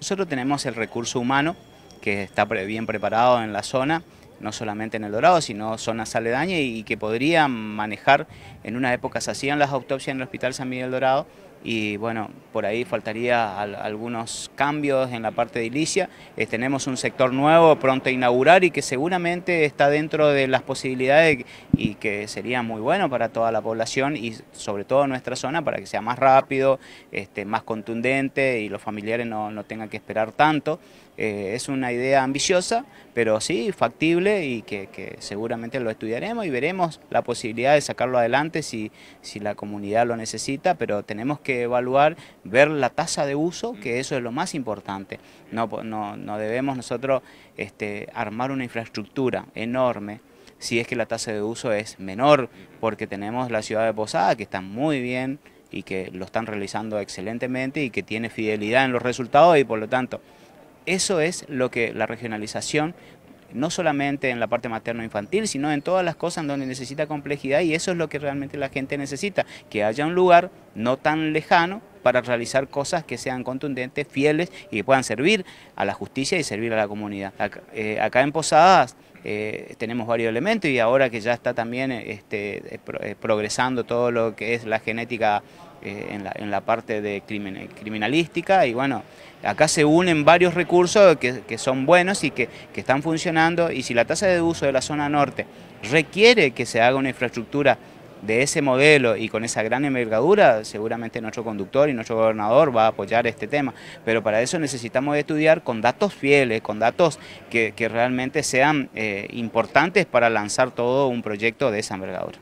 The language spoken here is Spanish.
Nosotros tenemos el recurso humano que está bien preparado en la zona, no solamente en El Dorado, sino zonas aledañas y que podría manejar, en una época se hacían las autopsias en el Hospital San Miguel Dorado, y bueno, por ahí faltaría algunos cambios en la parte de Ilicia, eh, tenemos un sector nuevo pronto a inaugurar y que seguramente está dentro de las posibilidades y que sería muy bueno para toda la población y sobre todo nuestra zona para que sea más rápido, este, más contundente y los familiares no, tengan que esperar tanto. Eh, es una idea ambiciosa, pero sí factible y que, que, seguramente lo estudiaremos y veremos la posibilidad de sacarlo adelante si, si la comunidad lo necesita, pero tenemos que evaluar, ver la tasa de uso, que eso es lo más importante. No, no, no debemos nosotros este, armar una infraestructura enorme si es que la tasa de uso es menor, porque tenemos la ciudad de Posada que está muy bien y que lo están realizando excelentemente y que tiene fidelidad en los resultados y por lo tanto eso es lo que la regionalización no solamente en la parte materno-infantil, sino en todas las cosas donde necesita complejidad y eso es lo que realmente la gente necesita, que haya un lugar no tan lejano para realizar cosas que sean contundentes, fieles y que puedan servir a la justicia y servir a la comunidad. Eh, acá, en Posadas eh, tenemos varios elementos y ahora que ya está también este, eh, progresando todo lo que es la genética eh, en, la, parte de eh, criminalística y bueno, acá se unen varios recursos que, son buenos y que, están funcionando y si la tasa de uso de la zona norte requiere que se haga una infraestructura de ese modelo y con esa gran envergadura, seguramente nuestro conductor y nuestro gobernador va a apoyar este tema, pero para eso necesitamos estudiar con datos fieles, con datos que, realmente sean eh, importantes para lanzar todo un proyecto de esa envergadura.